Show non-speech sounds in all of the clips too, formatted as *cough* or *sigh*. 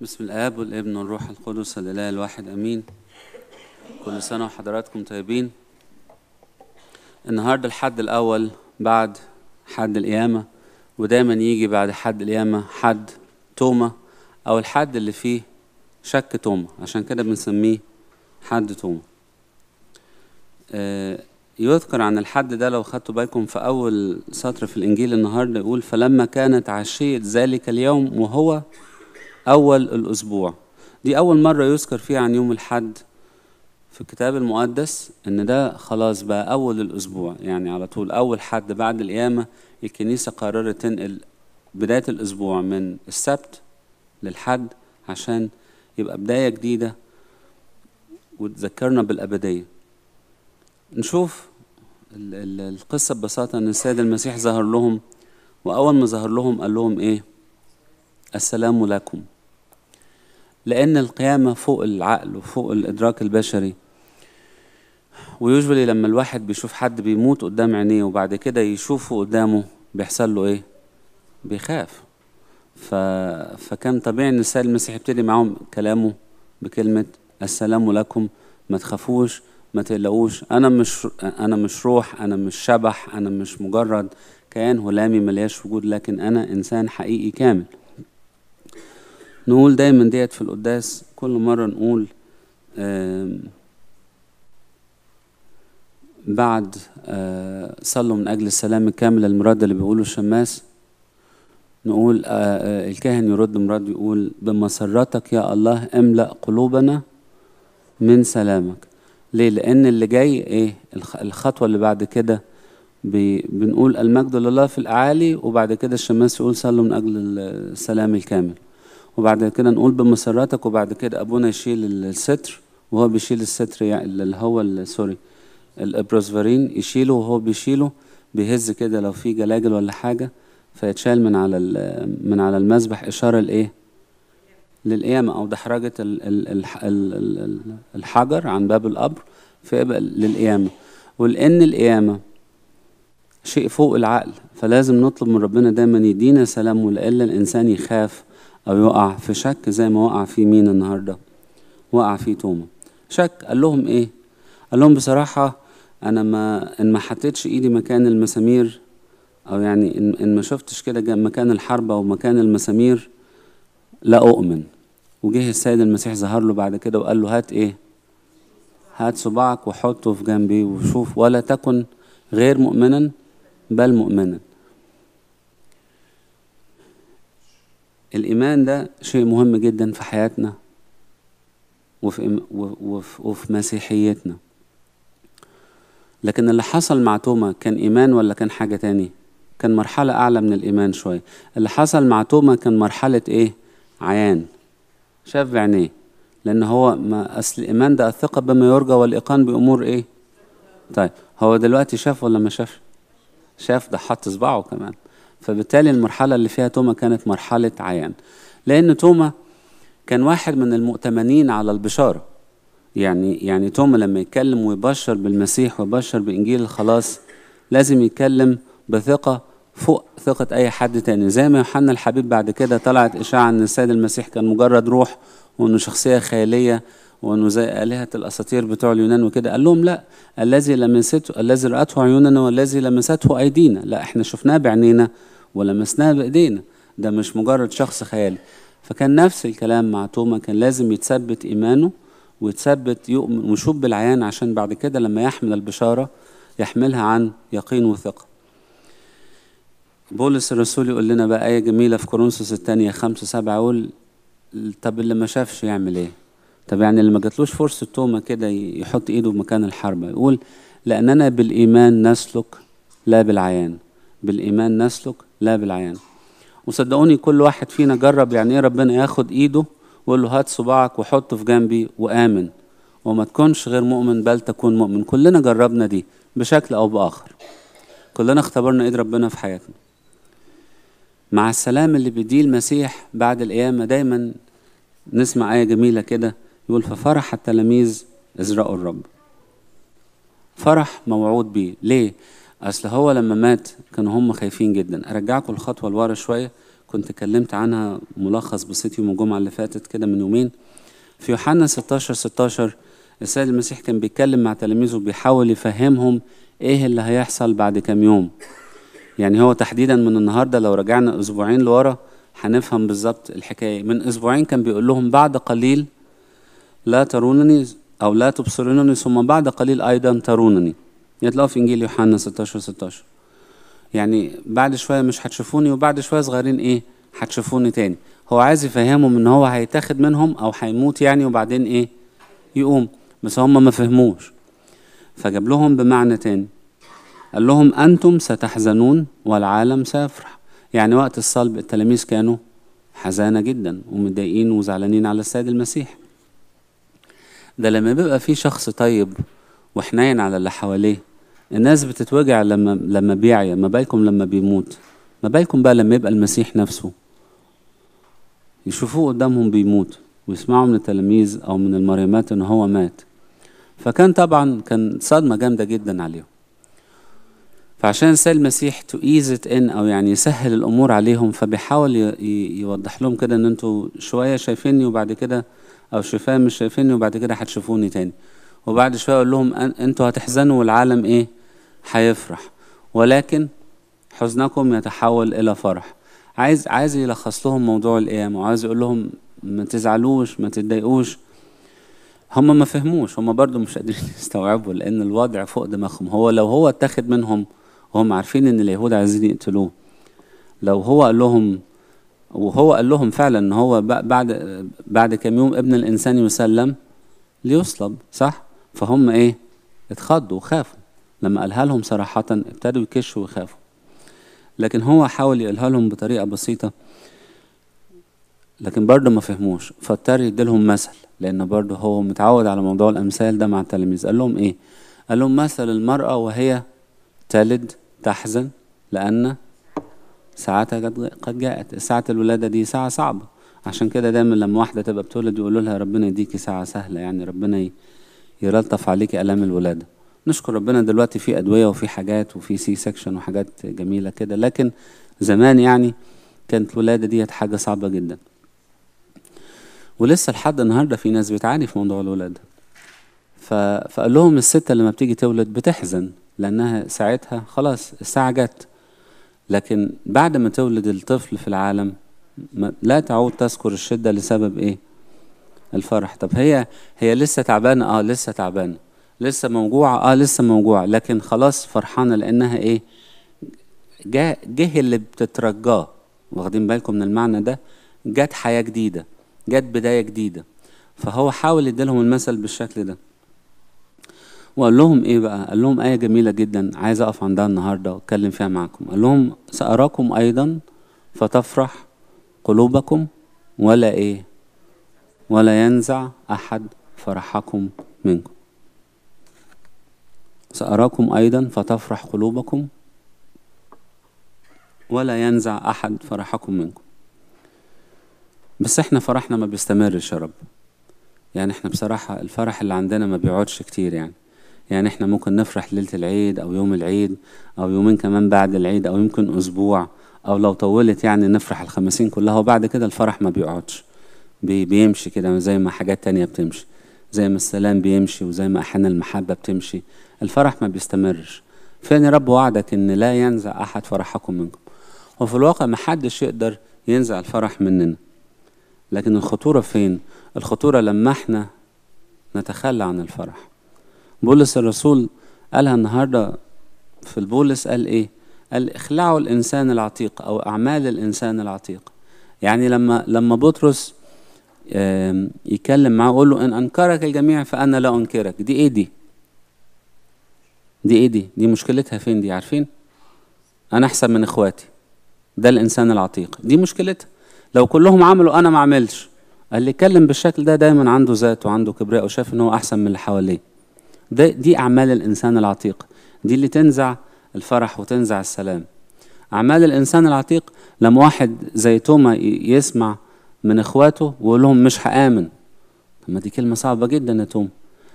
بسم الآب والابن والروح القدس الإله الواحد أمين كل سنة وحضراتكم طيبين النهاردة الحد الأول بعد حد القيامة ودايما يجي بعد حد القيامة حد توما أو الحد اللي فيه شك توما عشان كده بنسميه حد توما آه، يذكر عن الحد ده لو خدتوا بالكم في أول سطر في الإنجيل النهاردة يقول فلما كانت عشية ذلك اليوم وهو أول الأسبوع دي أول مرة يذكر فيها عن يوم الحد في الكتاب المقدس إن ده خلاص بقى أول الأسبوع يعني على طول أول حد بعد القيامة الكنيسة قررت تنقل بداية الأسبوع من السبت للحد عشان يبقى بداية جديدة وتذكرنا بالأبدية نشوف القصة ببساطة إن السيد المسيح ظهر لهم وأول ما ظهر لهم قال لهم إيه السلام لكم لأن القيامة فوق العقل وفوق الإدراك البشري ويجولي لما الواحد بيشوف حد بيموت قدام عينيه وبعد كده يشوفه قدامه بيحصل له إيه؟ بيخاف ف... فكان طبيعي ان السيد المسيح يبتدي معاهم كلامه بكلمه السلام لكم ما تخافوش ما تقلقوش انا مش انا مش روح انا مش شبح انا مش مجرد كيان هلامي ملياش وجود لكن انا انسان حقيقي كامل نقول دايما ديت في القداس كل مرة نقول بعد آه، صلوا من أجل السلام الكامل المراد اللي بيقوله الشماس نقول آه، آه، الكاهن يرد مراد يقول بمسرتك يا الله املأ قلوبنا من سلامك ليه لأن اللي جاي إيه الخطوة اللي بعد كده بنقول المجد لله في الأعالي وبعد كده الشماس يقول صلوا من أجل السلام الكامل وبعد كده نقول بمسراتك وبعد كده ابونا يشيل الستر وهو بيشيل الستر يعني اللي هو سوري الابروزفارين يشيله وهو بيشيله بيهز كده لو في جلاجل ولا حاجه فيتشال من على من على المذبح اشاره لايه للقيامه او دحرجه الحجر عن باب القبر فيبقى للقيامه ولان القيامه شيء فوق العقل فلازم نطلب من ربنا دايما يدينا سلام ولئلا الانسان يخاف أو يقع في شك زي ما وقع فيه مين النهاردة وقع فيه توما شك قال لهم إيه قال لهم بصراحة أنا ما إن ما حطيتش إيدي مكان المسامير أو يعني إن, إن ما شفتش كده مكان الحربة ومكان المسامير لا أؤمن وجه السيد المسيح ظهر له بعد كده وقال له هات إيه هات صباعك وحطه في جنبي وشوف ولا تكن غير مؤمنا بل مؤمنا الإيمان ده شيء مهم جدا في حياتنا وفي, وفي, وفي مسيحيتنا لكن اللي حصل مع توما كان إيمان ولا كان حاجة تاني كان مرحلة أعلى من الإيمان شوية اللي حصل مع توما كان مرحلة إيه عيان شاف بعينيه لأن هو ما أصل الإيمان ده الثقة بما يرجى والإيقان بأمور إيه طيب هو دلوقتي شاف ولا ما شافش شاف ده حط صباعه كمان فبالتالي المرحلة اللي فيها توما كانت مرحلة عيان لأن توما كان واحد من المؤتمنين على البشارة يعني يعني توما لما يتكلم ويبشر بالمسيح ويبشر بإنجيل الخلاص لازم يتكلم بثقة فوق ثقة أي حد تاني زي ما يوحنا الحبيب بعد كده طلعت إشاعة إن السيد المسيح كان مجرد روح وإنه شخصية خيالية وانه زي الهه الاساطير بتوع اليونان وكده قال لهم لا الذي لمسته الذي راته عيوننا والذي لمسته ايدينا لا احنا شفناه بعينينا ولمسناه بايدينا ده مش مجرد شخص خيالي فكان نفس الكلام مع توما كان لازم يتثبت ايمانه ويتثبت يؤمن ويشوف بالعيان عشان بعد كده لما يحمل البشاره يحملها عن يقين وثقه بولس الرسول يقول لنا بقى آية جميلة في كورنثوس الثانية خمسة سبعة يقول طب اللي ما شافش يعمل إيه؟ طب يعني اللي ما جاتلوش فرصه توما كده يحط ايده مكان الحربه يقول لاننا بالايمان نسلك لا بالعيان بالايمان نسلك لا بالعيان وصدقوني كل واحد فينا جرب يعني ايه ربنا ياخد ايده ويقول له هات صباعك وحطه في جنبي وامن وما تكونش غير مؤمن بل تكون مؤمن كلنا جربنا دي بشكل او باخر كلنا اختبرنا ايد ربنا في حياتنا مع السلام اللي بيديه المسيح بعد القيامه دايما نسمع ايه جميله كده يقول ففرح التلاميذ ازرقوا الرب فرح موعود بيه ليه اصل هو لما مات كانوا هم خايفين جدا ارجعكم الخطوه لورا شويه كنت كلمت عنها ملخص بسيط يوم الجمعه اللي فاتت كده من يومين في يوحنا 16 16 السيد المسيح كان بيتكلم مع تلاميذه بيحاول يفهمهم ايه اللي هيحصل بعد كام يوم يعني هو تحديدا من النهارده لو رجعنا اسبوعين لورا هنفهم بالظبط الحكايه من اسبوعين كان بيقول لهم بعد قليل لا ترونني أو لا تبصرونني ثم بعد قليل أيضا ترونني يطلعوا في إنجيل يوحنا 16 16 يعني بعد شوية مش هتشوفوني وبعد شوية صغيرين إيه هتشوفوني تاني هو عايز يفهمهم إن هو هيتاخد منهم أو هيموت يعني وبعدين إيه يقوم بس هم ما فهموش فجاب لهم بمعنى تاني قال لهم أنتم ستحزنون والعالم سيفرح يعني وقت الصلب التلاميذ كانوا حزانة جدا ومتضايقين وزعلانين على السيد المسيح ده لما بيبقى في شخص طيب وحنين على اللي حواليه الناس بتتوجع لما لما بيعيا ما بالكم لما بيموت ما بالكم بقى لما يبقى المسيح نفسه يشوفوه قدامهم بيموت ويسمعوا من التلاميذ او من المريمات ان هو مات فكان طبعا كان صدمه جامده جدا عليهم فعشان سال المسيح تو ايز ان او يعني يسهل الامور عليهم فبيحاول يوضح لهم كده ان انتوا شويه شايفيني وبعد كده او شفاه مش شايفيني وبعد كده هتشوفوني تاني وبعد شويه اقول لهم انتوا هتحزنوا والعالم ايه هيفرح ولكن حزنكم يتحول الى فرح عايز عايز يلخص لهم موضوع القيامه وعايز يقول لهم ما تزعلوش ما تتضايقوش هم ما فهموش هم برضو مش قادرين *laughs* يستوعبوا لان الوضع فوق دماغهم هو لو هو اتاخد منهم وهم عارفين ان اليهود عايزين يقتلوه لو هو قال لهم وهو قال لهم فعلا ان هو بعد بعد كام يوم ابن الانسان يسلم ليصلب صح فهم ايه اتخضوا وخافوا لما قالها لهم صراحة ابتدوا يكشوا ويخافوا لكن هو حاول يقولها لهم بطريقة بسيطة لكن برضه ما فهموش فاضطر يديلهم مثل لأن برضه هو متعود على موضوع الأمثال ده مع التلاميذ قال لهم إيه؟ قال لهم مثل المرأة وهي تلد تحزن لأن ساعتها قد جاءت ساعة الولادة دي ساعة صعبة عشان كده دايما لما واحدة تبقى بتولد يقولوا لها ربنا يديكي ساعة سهلة يعني ربنا يلطف عليكي آلام الولادة نشكر ربنا دلوقتي في أدوية وفي حاجات وفي سي سكشن وحاجات جميلة كده لكن زمان يعني كانت الولادة ديت حاجة صعبة جدا ولسه لحد النهاردة في ناس بتعاني في موضوع الولادة فقال لهم الست لما بتيجي تولد بتحزن لأنها ساعتها خلاص الساعة جت لكن بعد ما تولد الطفل في العالم لا تعود تذكر الشدة لسبب ايه الفرح طب هي هي لسه تعبانة اه لسه تعبانة لسه موجوعة اه لسه موجوعة لكن خلاص فرحانة لانها ايه جه, جه اللي بتترجاه واخدين بالكم من المعنى ده جت حياة جديدة جت بداية جديدة فهو حاول يديلهم المثل بالشكل ده وقال لهم ايه بقى قال لهم ايه جميله جدا عايز اقف عندها النهارده واتكلم فيها معاكم قال لهم ساراكم ايضا فتفرح قلوبكم ولا ايه ولا ينزع احد فرحكم منكم ساراكم ايضا فتفرح قلوبكم ولا ينزع احد فرحكم منكم بس احنا فرحنا ما بيستمرش يا رب يعني احنا بصراحه الفرح اللي عندنا ما بيقعدش كتير يعني يعني احنا ممكن نفرح ليلة العيد أو يوم العيد أو يومين كمان بعد العيد أو يمكن أسبوع أو لو طولت يعني نفرح الخمسين كلها وبعد كده الفرح ما بيقعدش بي بيمشي كده زي ما حاجات تانية بتمشي زي ما السلام بيمشي وزي ما أحيانا المحبة بتمشي الفرح ما بيستمرش فين رب وعدك إن لا ينزع أحد فرحكم منكم وفي الواقع ما حدش يقدر ينزع الفرح مننا لكن الخطورة فين؟ الخطورة لما احنا نتخلى عن الفرح بولس الرسول قالها النهاردة في البولس قال إيه قال اخلعوا الإنسان العتيق أو أعمال الإنسان العتيق يعني لما لما بطرس يكلم معاه يقول له إن أنكرك الجميع فأنا لا أنكرك دي إيه دي دي إيه دي دي مشكلتها فين دي عارفين أنا أحسن من إخواتي ده الإنسان العتيق دي مشكلتها لو كلهم عملوا أنا ما عملش اللي يتكلم بالشكل ده دايما عنده ذات وعنده كبرياء وشاف إن هو أحسن من اللي حواليه ده دي أعمال الإنسان العتيق دي اللي تنزع الفرح وتنزع السلام أعمال الإنسان العتيق لما واحد زي توما يسمع من إخواته ويقول لهم مش هآمن طب ما دي كلمة صعبة جدا يا توما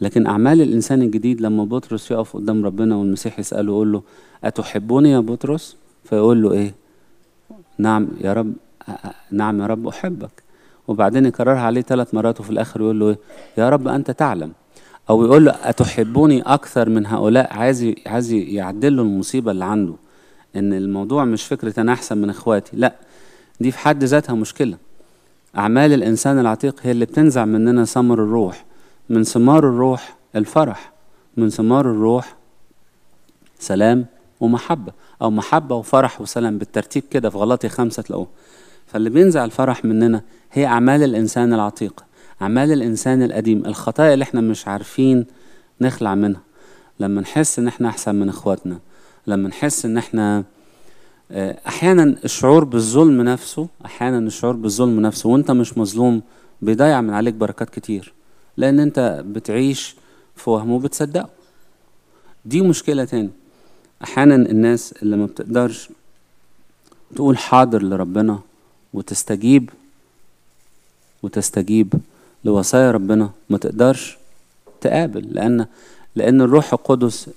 لكن أعمال الإنسان الجديد لما بطرس يقف قدام ربنا والمسيح يسأله يقول له أتحبني يا بطرس فيقول له إيه نعم يا رب نعم يا رب أحبك وبعدين يكررها عليه ثلاث مرات وفي الآخر يقول له إيه يا رب أنت تعلم او يقول له اتحبوني اكثر من هؤلاء عايز عايز يعدل له المصيبه اللي عنده ان الموضوع مش فكره انا احسن من اخواتي لا دي في حد ذاتها مشكله اعمال الانسان العتيق هي اللي بتنزع مننا ثمر الروح من ثمار الروح الفرح من ثمار الروح سلام ومحبة أو محبة وفرح وسلام بالترتيب كده في غلطي خمسة تلاقوه فاللي بينزع الفرح مننا هي أعمال الإنسان العتيق أعمال الإنسان القديم الخطايا اللي احنا مش عارفين نخلع منها لما نحس إن احنا أحسن من إخواتنا لما نحس إن احنا آه، أحيانا الشعور بالظلم نفسه أحيانا الشعور بالظلم نفسه وأنت مش مظلوم بيضيع من عليك بركات كتير لأن أنت بتعيش في وهم وبتصدقه دي مشكلة تاني أحيانا الناس اللي ما بتقدرش تقول حاضر لربنا وتستجيب وتستجيب لوصايا ربنا ما تقدرش تقابل لأن لأن الروح القدس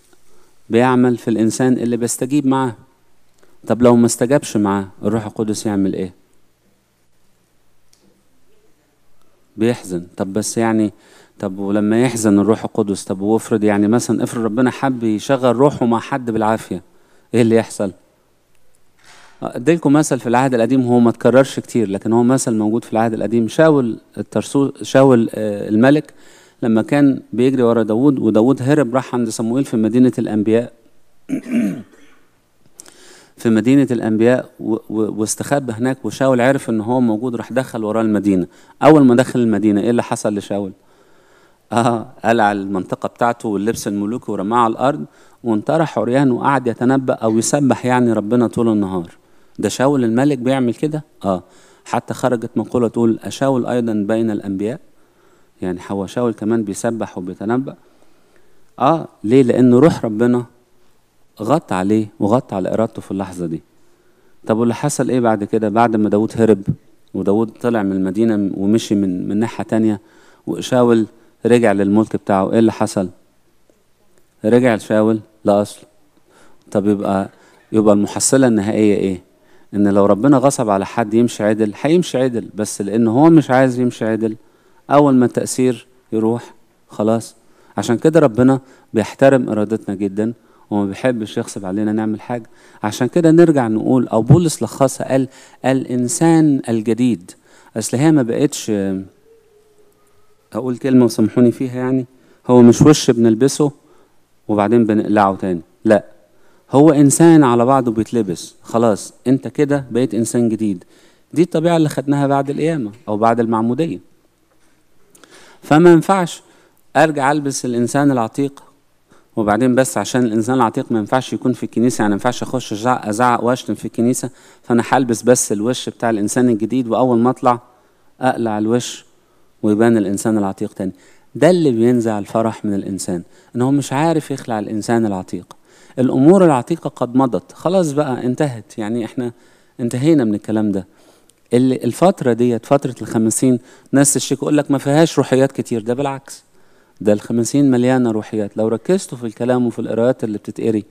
بيعمل في الإنسان اللي بيستجيب معاه طب لو ما استجابش معاه الروح القدس يعمل إيه؟ بيحزن طب بس يعني طب ولما يحزن الروح القدس طب وافرض يعني مثلا افرض ربنا حب يشغل روحه مع حد بالعافية إيه اللي يحصل؟ اديلكم مثل في العهد القديم هو ما اتكررش كتير لكن هو مثل موجود في العهد القديم شاول الترسوس شاول آه، الملك لما كان بيجري ورا داوود وداوود هرب راح عند صموئيل في مدينة الأنبياء *clears throat* في مدينة الأنبياء واستخبى هناك وشاول عرف إن هو موجود راح دخل وراه المدينة أول ما دخل المدينة إيه اللي حصل لشاول؟ آه قلع المنطقة بتاعته واللبس الملوكي ورماه على الأرض وانطرح عريان وقعد يتنبأ أو يسبح يعني ربنا طول النهار ده شاول الملك بيعمل كده اه حتى خرجت مقولة تقول أشاول أيضا بين الأنبياء يعني هو شاول كمان بيسبح وبيتنبأ اه ليه لأن روح ربنا غطى عليه وغطى على إرادته في اللحظة دي طب واللي حصل إيه بعد كده بعد ما داود هرب وداود طلع من المدينة ومشي من من ناحية تانية وشاول رجع للملك بتاعه إيه اللي حصل؟ رجع شاول لأصله طب يبقى يبقى المحصلة النهائية إيه؟ ان لو ربنا غصب على حد يمشي عدل هيمشي عدل بس لان هو مش عايز يمشي عدل اول ما التأثير يروح خلاص عشان كده ربنا بيحترم ارادتنا جدا وما بيحبش يغصب علينا نعمل حاجة عشان كده نرجع نقول أو بولس لخصها قال الإنسان الجديد أصل هي ما بقتش أقول كلمة وسامحوني فيها يعني هو مش وش بنلبسه وبعدين بنقلعه تاني لأ هو انسان على بعضه بيتلبس خلاص انت كده بقيت انسان جديد دي الطبيعه اللي خدناها بعد القيامه او بعد المعموديه فما ينفعش ارجع البس الانسان العتيق وبعدين بس عشان الانسان العتيق ما ينفعش يكون في الكنيسه يعني ما ينفعش اخش ازعق واشتم في الكنيسه فانا هلبس بس الوش بتاع الانسان الجديد واول ما اطلع اقلع الوش ويبان الانسان العتيق تاني ده اللي بينزع الفرح من الانسان ان هو مش عارف يخلع الانسان العتيق الامور العتيقه قد مضت خلاص بقى انتهت يعني احنا انتهينا من الكلام ده الفتره ديت فتره الخمسين ناس الشيك يقول لك ما فيهاش روحيات كتير ده بالعكس ده الخمسين مليانه روحيات لو ركزتوا في الكلام وفي القراءات اللي بتتقري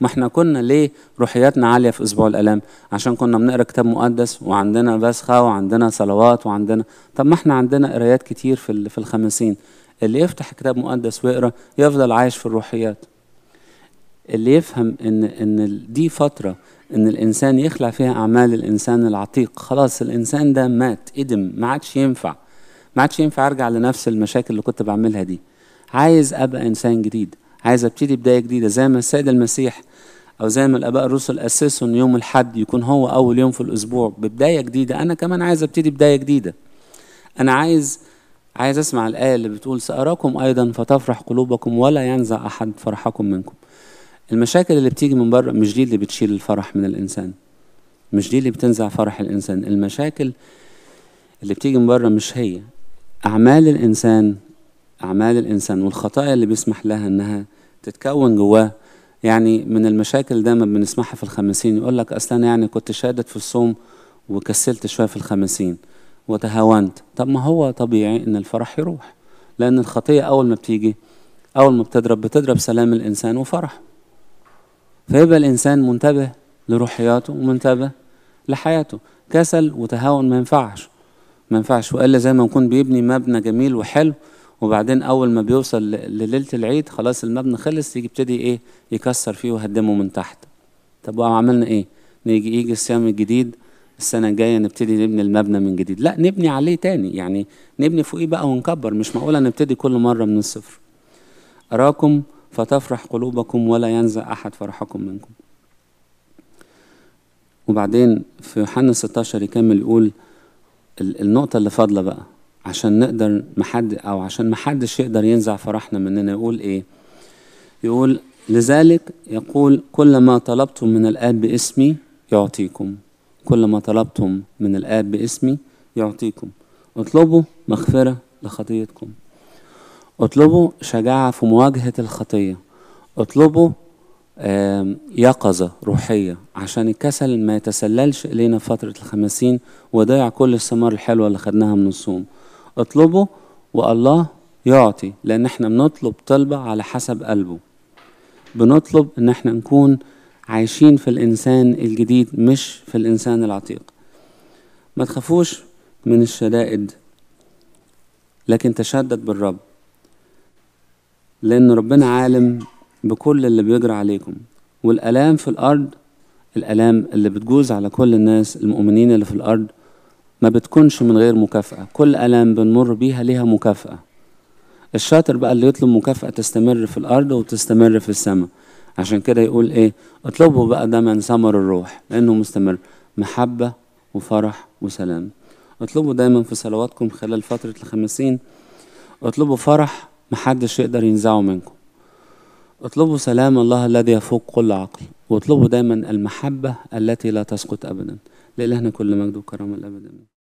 ما احنا كنا ليه روحياتنا عاليه في اسبوع الالام عشان كنا بنقرا كتاب مقدس وعندنا بسخه وعندنا صلوات وعندنا طب ما احنا عندنا قرايات كتير في في الخمسين اللي يفتح كتاب مقدس ويقرا يفضل عايش في الروحيات اللي يفهم ان ان دي فتره ان الانسان يخلع فيها اعمال الانسان العتيق خلاص الانسان ده مات ادم ما عادش ينفع ما عادش ينفع ارجع لنفس المشاكل اللي كنت بعملها دي عايز ابقى انسان جديد عايز ابتدي بدايه جديده زي ما السيد المسيح او زي ما الاباء الرسل اسسوا ان يوم الحد يكون هو اول يوم في الاسبوع ببدايه جديده انا كمان عايز ابتدي بدايه جديده انا عايز عايز اسمع الايه اللي بتقول ساراكم ايضا فتفرح قلوبكم ولا ينزع احد فرحكم منكم المشاكل اللي بتيجي من بره مش دي اللي بتشيل الفرح من الانسان مش دي اللي بتنزع فرح الانسان المشاكل اللي بتيجي من بره مش هي اعمال الانسان اعمال الانسان والخطايا اللي بيسمح لها انها تتكون جواه يعني من المشاكل دايما بنسمعها في الخمسين يقول لك اصل انا يعني كنت شادد في الصوم وكسلت شويه في الخمسين وتهاونت طب ما هو طبيعي ان الفرح يروح لان الخطيه اول ما بتيجي اول ما بتضرب بتضرب سلام الانسان وفرحه فيبقى الإنسان منتبه لروحياته ومنتبه لحياته كسل وتهاون ما ينفعش ما ينفعش وإلا زي ما نكون بيبني مبنى جميل وحلو وبعدين أول ما بيوصل لليلة العيد خلاص المبنى خلص يجي يبتدي إيه يكسر فيه ويهدمه من تحت طب وعملنا إيه نيجي يجي الصيام الجديد السنة الجاية نبتدي نبني المبنى من جديد لا نبني عليه تاني يعني نبني فوقيه بقى ونكبر مش معقولة نبتدي كل مرة من الصفر أراكم فتفرح قلوبكم ولا ينزع أحد فرحكم منكم وبعدين في يوحنا 16 يكمل يقول النقطة اللي فاضلة بقى عشان نقدر محد أو عشان محدش يقدر ينزع فرحنا مننا يقول إيه يقول لذلك يقول كل ما طلبتم من الآب باسمي يعطيكم كل ما طلبتم من الآب باسمي يعطيكم اطلبوا مغفرة لخطيتكم اطلبوا شجاعة في مواجهة الخطية اطلبوا يقظة روحية عشان الكسل ما يتسللش إلينا في فترة الخمسين ويضيع كل الثمار الحلوة اللي خدناها من الصوم اطلبوا والله يعطي لأن احنا بنطلب طلبة على حسب قلبه بنطلب إن احنا نكون عايشين في الإنسان الجديد مش في الإنسان العتيق ما تخافوش من الشدائد لكن تشدد بالرب لأن ربنا عالم بكل اللي بيجرى عليكم والآلام في الأرض الآلام اللي بتجوز على كل الناس المؤمنين اللي في الأرض ما بتكونش من غير مكافأة كل آلام بنمر بيها ليها مكافأة الشاطر بقى اللي يطلب مكافأة تستمر في الأرض وتستمر في السماء عشان كده يقول إيه اطلبوا بقى ده من ثمر الروح لأنه مستمر محبة وفرح وسلام اطلبوا دايما في صلواتكم خلال فترة الخمسين اطلبوا فرح محدش يقدر ينزعه منكم اطلبوا سلام الله الذي يفوق كل عقل واطلبوا دايما المحبة التي لا تسقط أبدا لإلهنا كل مجد وكرامة الأبد